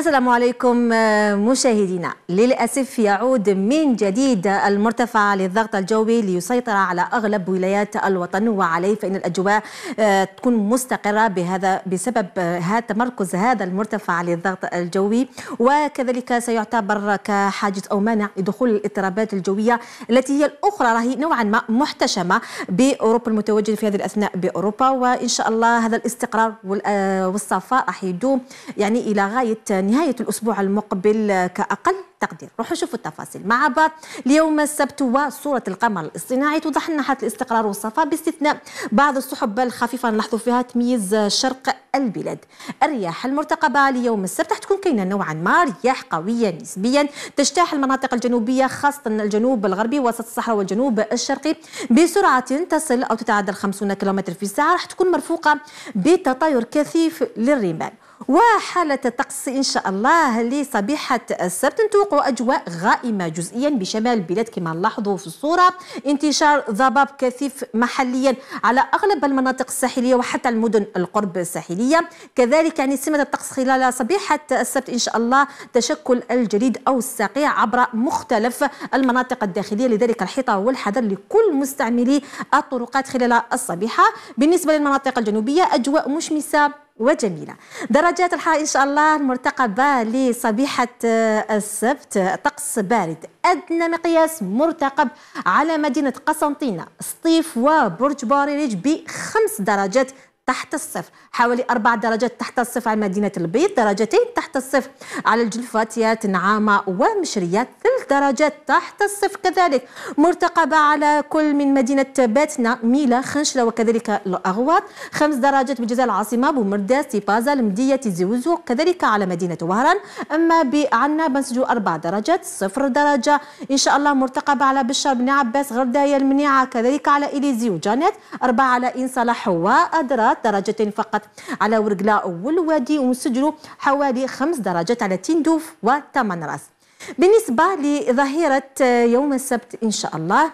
السلام عليكم آه، مشاهدينا للأسف يعود من جديد المرتفع للضغط الجوي ليسيطر على أغلب ولايات الوطن وعليه فإن الأجواء آه، تكون مستقرة بهذا بسبب آه، تمركز هذا المرتفع للضغط الجوي وكذلك سيعتبر كحاجز أو مانع لدخول الاضطرابات الجوية التي هي الأخرى راهي نوعا ما محتشمة بأوروبا المتواجد في هذه الأثناء بأوروبا وإن شاء الله هذا الاستقرار والصفاء راح يدوم يعني إلى غاية نهاية الأسبوع المقبل آه، كأقل تقدير روحوا شوفوا التفاصيل مع بعض اليوم السبت وصورة القمر الاصطناعي توضح لنا الاستقرار والصفاء باستثناء بعض السحب الخفيفة نلاحظوا فيها تمييز آه، شرق البلاد الرياح المرتقبة ليوم السبت تكون كاينة نوعا ما رياح قوية نسبيا تجتاح المناطق الجنوبية خاصة الجنوب الغربي وسط الصحراء والجنوب الشرقي بسرعة تصل أو تتعدى 50 كم في الساعة راح تكون مرفوقة بتطاير كثيف للرمال وحالة الطقس إن شاء الله لصبيحة السبت نتوقع أجواء غائمة جزئيا بشمال البلاد كما نلاحظوا في الصورة انتشار ضباب كثيف محليا على أغلب المناطق الساحلية وحتى المدن القرب الساحلية كذلك يعني سمة الطقس خلال صبيحة السبت إن شاء الله تشكل الجليد أو الساقية عبر مختلف المناطق الداخلية لذلك الحيطة والحذر لكل مستعملي الطرقات خلال الصبيحة بالنسبة للمناطق الجنوبية أجواء مشمسة وجميلة درجات الحرارة إن شاء الله المرتقبة لصبيحة آه، السبت طقس بارد أدنى مقياس مرتقب على مدينة قسنطينة سطيف وبرج بوريريج بخمس درجات تحت الصفر حوالي أربع درجات تحت الصفر على مدينة البيض درجتين تحت الصفر على الجلفاتيات نعامة ومشريات ثلاث درجات تحت الصفر كذلك مرتقبة على كل من مدينة باتنا ميلا خنشلة وكذلك الأغواط خمس درجات بجزاء العاصمة بومرداس سيبازا المدية تيزيوزو كذلك على مدينة وهران أما بعنا بنسجو أربع درجات صفر درجة إن شاء الله مرتقبة على بشار بن عباس غرداية المنيعة كذلك على إليزي وجانيت أربعة على إن صلاح وأدرات درجة فقط على ورقلاء والوادي ونسجلوا حوالي خمس درجات على تندوف وتمن راس بالنسبة لظهيرة يوم السبت إن شاء الله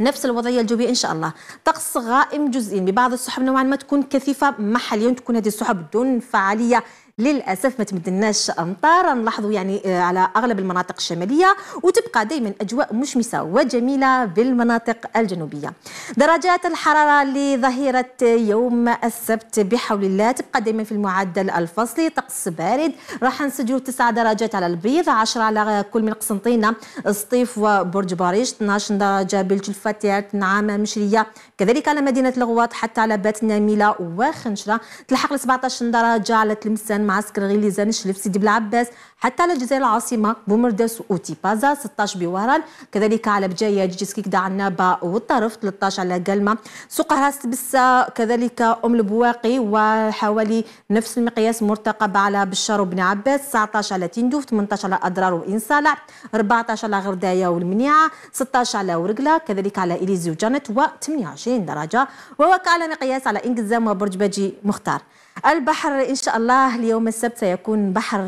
نفس الوضعية الجوية إن شاء الله طقس غائم جزئين ببعض السحب نوعا ما تكون كثيفة محليا تكون هذه السحب دون فعالية للاسف ما تمدناش امطار نلاحظوا يعني آه، على اغلب المناطق الشماليه وتبقى دائما اجواء مشمسه وجميله بالمناطق الجنوبيه درجات الحراره لظهيره يوم السبت بحول الله تبقى دائما في المعدل الفصلي طقس بارد راح نسجلوا 9 درجات على البيض 10 على كل من قسنطينه سطيف وبرج باريش 12 درجه بلج الفتيات نعامه مشريه كذلك على مدينه الغواط حتى على بات النميله وخنشره تلحق ل 17 درجه على تلمسان معسكر زانش لبسي دي بلعباس حتى على الجزائر العاصمه بومرداس وتيبازا 16 بوهران كذلك على بجايه جيسكيك دا عنابه والطرف 13 على قلمه سوق راس بس كذلك ام البواقي وحوالي نفس المقياس مرتقب على بشار وبن عباس 19 على تندوف 18 على اضرار وانصالع 14 على غردايه والمنيعه 16 على ورقله كذلك على اليزي وجانت و 28 درجه ووقع على مقياس على انجزام وبرج باجي مختار البحر ان شاء الله يوم السبت سيكون بحر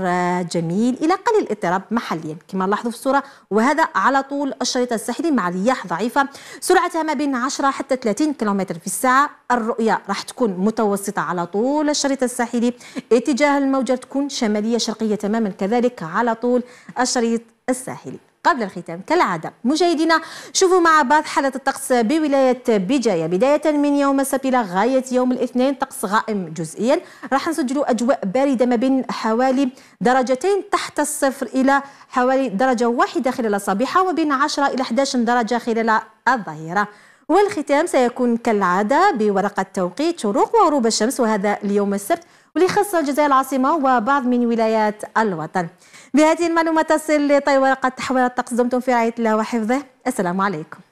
جميل إلى قليل اضطراب محليا كما لاحظوا في الصورة وهذا على طول الشريط الساحلي مع رياح ضعيفة سرعتها ما بين 10 حتى 30 كيلومتر في الساعة الرؤية راح تكون متوسطة على طول الشريط الساحلي اتجاه الموجة تكون شمالية شرقية تماما كذلك على طول الشريط الساحلي قبل الختام كالعادة مشاهدينا شوفوا مع بعض حالة الطقس بولاية بجاية بداية من يوم السبت إلى غاية يوم الاثنين طقس غائم جزئيا راح نسجلوا أجواء باردة ما بين حوالي درجتين تحت الصفر إلى حوالي درجة واحدة خلال الصبيحة وبين 10 إلى 11 درجة خلال الظهيرة والختام سيكون كالعادة بورقة توقيت شروق وغروب الشمس وهذا اليوم السبت واللي الجزائر العاصمة وبعض من ولايات الوطن بهذه المعلومات تصل لطي قد تحويل الطقس دمتم في رعاية الله وحفظه السلام عليكم